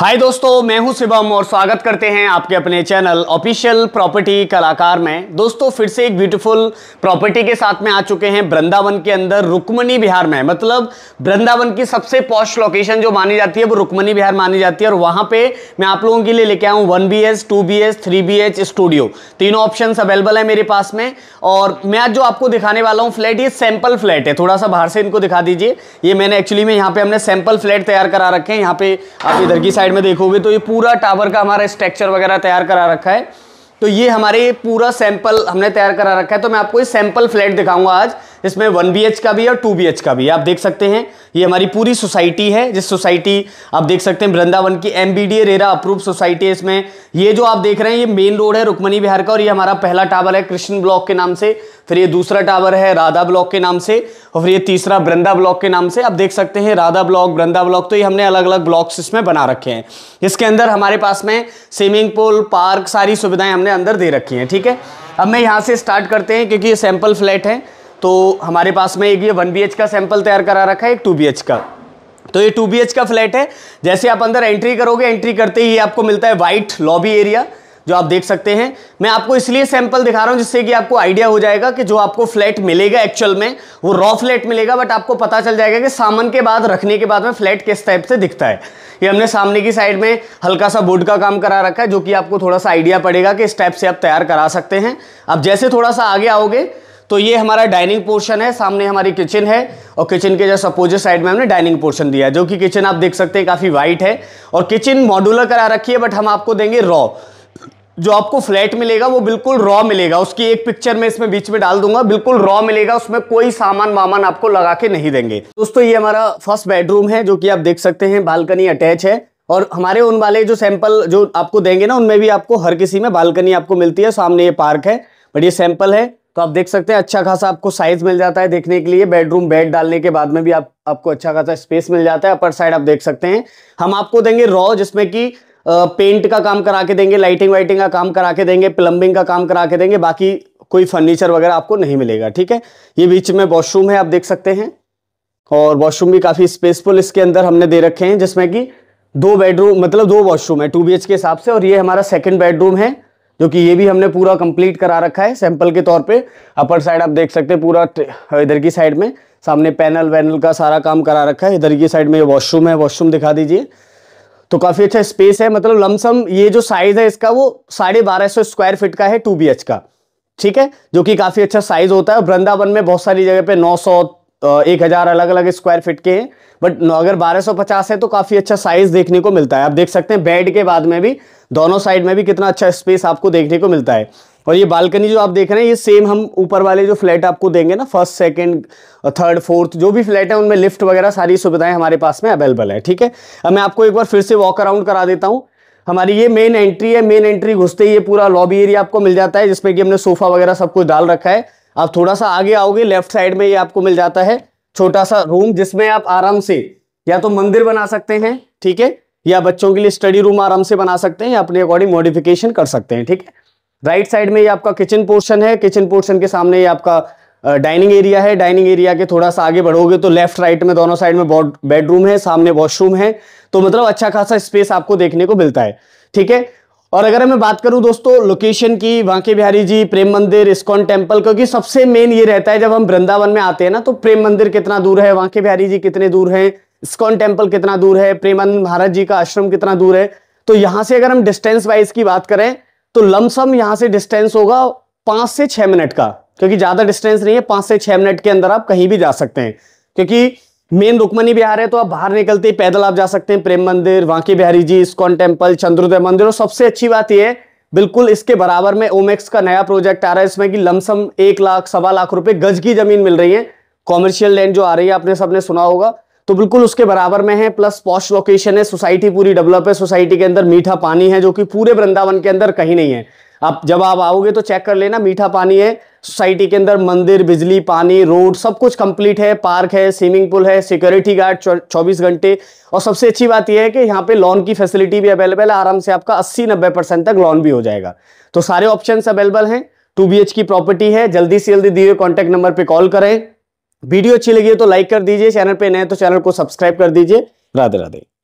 हाय दोस्तों मैं हूं शिवम और स्वागत करते हैं आपके अपने चैनल ऑफिशियल प्रॉपर्टी कलाकार में दोस्तों फिर से एक ब्यूटीफुल प्रॉपर्टी के साथ में आ चुके हैं वृंदावन के अंदर रुक्मणी बिहार में मतलब वृंदावन की सबसे पॉश लोकेशन जो मानी जाती है वो रुक्मणी बिहार मानी जाती है और वहां पे मैं आप लोगों के लिए लेके आऊँ one B H two B three B H studio तीनों ऑप्शन अवेलेबल है मेरे पास में और मैं आज जो आपको दिखाने वाला हूँ फ्लैट ये सैंपल फ्लैट है थोड़ा सा बाहर से इनको दिखा दीजिए ये मैंने एक्चुअली में यहाँ पे हमने सैम्पल फ्लैट तैयार करा रखे हैं यहाँ पे आप इधर की साइड साइड में देखोगे तो ये पूरा टावर का हमारा स्ट्रक्चर वगैरह तैयार करा रखा है तो ये हमारे पूरा सैंपल हमने तैयार करा रखा है तो मैं आपको ये सैंपल फ्लैट दिखाऊंगा आज इसमें वन बी का भी और टू बी का भी आप देख सकते हैं ये हमारी पूरी सोसाइटी है जिस सोसाइटी आप देख सकते हैं वृंदावन की M B RERA approve society है इसमें ये जो आप देख रहे हैं ये मेन रोड है रुकमणी बिहार का और ये हमारा पहला टावर है कृष्ण ब्लॉक के नाम से फिर ये दूसरा टावर है राधा ब्लॉक के नाम से और फिर ये तीसरा वृंदा ब्लॉक के नाम से आप देख सकते हैं राधा ब्लॉक वृंदा ब्लॉक तो ये हमने अलग अलग ब्लॉक्स इसमें बना रखे हैं इसके अंदर हमारे पास में स्विमिंग पूल पार्क सारी सुविधाएं हमने अंदर दे रखी हैं ठीक है अब मैं यहाँ से स्टार्ट करते हैं क्योंकि ये सैंपल फ्लैट है तो हमारे पास में एक ये वन बी का सैंपल तैयार करा रखा है एक टू बी का तो ये टू बी का फ्लैट है जैसे आप अंदर एंट्री करोगे एंट्री करते ही आपको मिलता है वाइट लॉबी एरिया जो आप देख सकते हैं मैं आपको इसलिए सैंपल दिखा रहा हूं जिससे कि आपको आइडिया हो जाएगा कि जो आपको फ्लैट मिलेगा एक्चुअल में वो रॉ फ्लैट मिलेगा बट आपको पता चल जाएगा कि सामान के बाद रखने के बाद में फ्लैट किस टाइप से दिखता है ये हमने सामने की साइड में हल्का सा बोर्ड का काम करा रखा है जो कि आपको थोड़ा सा आइडिया पड़ेगा कि इस टाइप से आप तैयार करा सकते हैं अब जैसे थोड़ा सा आगे आओगे तो ये हमारा डाइनिंग पोर्शन है सामने हमारी किचन है और किचन के जस्ट अपोजिट साइड में हमने डाइनिंग पोर्शन दिया है जो कि किचन आप देख सकते हैं काफ़ी वाइट है और किचन मॉडुलर करा रखी है बट हम आपको देंगे रॉ जो आपको फ्लैट मिलेगा वो बिल्कुल रॉ मिलेगा उसकी एक पिक्चर में इसमें बीच में डाल दूंगा बिल्कुल रॉ मिलेगा उसमें कोई सामान वामान आपको लगा के नहीं देंगे दोस्तों ये हमारा फर्स्ट बेडरूम है जो कि आप देख सकते हैं बालकनी अटैच है और हमारे उन वाले जो सैंपल जो आपको देंगे ना उनमें भी आपको हर किसी में बालकनी आपको मिलती है सामने ये पार्क है बट ये सैंपल है तो आप देख सकते हैं अच्छा खासा आपको साइज मिल जाता है देखने के लिए बेडरूम बेड डालने के बाद में भी आप आपको अच्छा खासा स्पेस मिल जाता है अपर साइड आप देख सकते हैं हम आपको देंगे रॉ जिसमें कि पेंट का काम करा के देंगे लाइटिंग वाइटिंग का काम करा के देंगे प्लम्बिंग का काम करा के देंगे बाकी कोई फर्नीचर वगैरह आपको नहीं मिलेगा ठीक है ये बीच में वॉशरूम है आप देख सकते हैं और वॉशरूम भी काफ़ी स्पेसफुल इसके अंदर हमने दे रखे हैं जिसमें कि दो बेडरूम मतलब दो वॉशरूम है टू बी के हिसाब से और ये हमारा सेकेंड बेडरूम है जो कि ये भी हमने पूरा कंप्लीट करा रखा है सैंपल के तौर पे अपर साइड आप देख सकते हैं पूरा इधर की साइड में सामने पैनल वैनल का सारा काम करा रखा है इधर की साइड में ये वॉशरूम है वॉशरूम दिखा दीजिए तो काफ़ी अच्छा स्पेस है मतलब लमसम ये जो साइज़ है इसका वो साढ़े बारह सौ स्क्वायर फिट का है टू बी का ठीक है जो कि काफ़ी अच्छा साइज़ होता है वृंदावन में बहुत सारी जगह पे सौ तो एक हज़ार अलग अलग स्क्वायर फिट के हैं बट अगर 1250 है तो काफ़ी अच्छा साइज़ देखने को मिलता है आप देख सकते हैं बेड के बाद में भी दोनों साइड में भी कितना अच्छा स्पेस आपको देखने को मिलता है और ये बालकनी जो आप देख रहे हैं ये सेम हम ऊपर वाले जो फ्लैट आपको देंगे ना फर्स्ट सेकंड थर्ड फोर्थ जो भी फ्लैट है उनमें लिफ्ट वगैरह सारी सुविधाएं हमारे पास में अवेलेबल है ठीक है अब मैं आपको एक बार फिर से वॉक अराउंड करा देता हूँ हमारी ये मेन एंट्री है मेन एंट्री घुसते ही ये पूरा लॉबी एरिया आपको मिल जाता है जिसमें कि हमने सोफा वगैरह सब कुछ डाल रखा है आप थोड़ा सा आगे आओगे लेफ्ट साइड में ये आपको मिल जाता है छोटा सा रूम जिसमें आप आराम से या तो मंदिर बना सकते हैं ठीक है या बच्चों के लिए स्टडी रूम आराम से बना सकते हैं या अपने अकॉर्डिंग मॉडिफिकेशन कर सकते हैं ठीक है राइट साइड में ये आपका किचन पोर्शन है किचन पोर्शन के सामने ये आपका डाइनिंग एरिया है डाइनिंग एरिया के थोड़ा सा आगे बढ़ोगे तो लेफ्ट राइट में दोनों साइड में बेडरूम है सामने वॉशरूम है तो मतलब अच्छा खासा स्पेस आपको देखने को मिलता है ठीक है और अगर मैं बात करूं दोस्तों लोकेशन की वाके बिहारी जी प्रेम मंदिर इस्कॉन टेम्पल क्योंकि सबसे मेन ये रहता है जब हम वृंदावन में आते हैं ना तो प्रेम मंदिर कितना दूर है वाके बिहारी जी कितने दूर हैं इस्कॉन टेम्पल कितना दूर है प्रेमानंद महाराज जी का आश्रम कितना दूर है तो यहां से अगर हम डिस्टेंस वाइज की बात करें तो लमसम यहां से डिस्टेंस होगा पांच से छह मिनट का क्योंकि ज़्यादा डिस्टेंस नहीं है पांच से छह मिनट के अंदर आप कहीं भी जा सकते हैं क्योंकि मेन रुकमणी बिहार है तो आप बाहर निकलते ही पैदल आप जा सकते हैं प्रेम मंदिर वांकी बिहारी जी इस्कॉन टेम्पल चंद्रोदय मंदिर और सबसे अच्छी बात यह बिल्कुल इसके बराबर में ओमेक्स का नया प्रोजेक्ट आ रहा है इसमें कि लमसम एक लाख सवा लाख रुपए गज की जमीन मिल रही है कॉमर्शियल लैंड जो आ रही है आपने सबने सुना होगा तो बिल्कुल उसके बराबर में है प्लस पॉस्ट लोकेशन है सोसाइटी पूरी डेवलप है सोसाइटी के अंदर मीठा पानी है जो कि पूरे वृंदावन के अंदर कहीं नहीं है आप जब आप आओगे तो चेक कर लेना मीठा पानी है सोसाइटी के अंदर मंदिर बिजली पानी रोड सब कुछ कंप्लीट है पार्क है स्विमिंग पूल है सिक्योरिटी गार्ड चौबीस घंटे और सबसे अच्छी बात यह है कि यहाँ पे लोन की फैसिलिटी भी अवेलेबल है आराम से आपका अस्सी नब्बे परसेंट तक लोन भी हो जाएगा तो सारे ऑप्शन अवेलेबल हैं टू बी की प्रॉपर्टी है जल्दी से जल्दी दिए कॉन्टैक्ट नंबर पर कॉल करें वीडियो अच्छी लगी है तो लाइक कर दीजिए चैनल पर नए तो चैनल को सब्सक्राइब कर दीजिए राधे राधे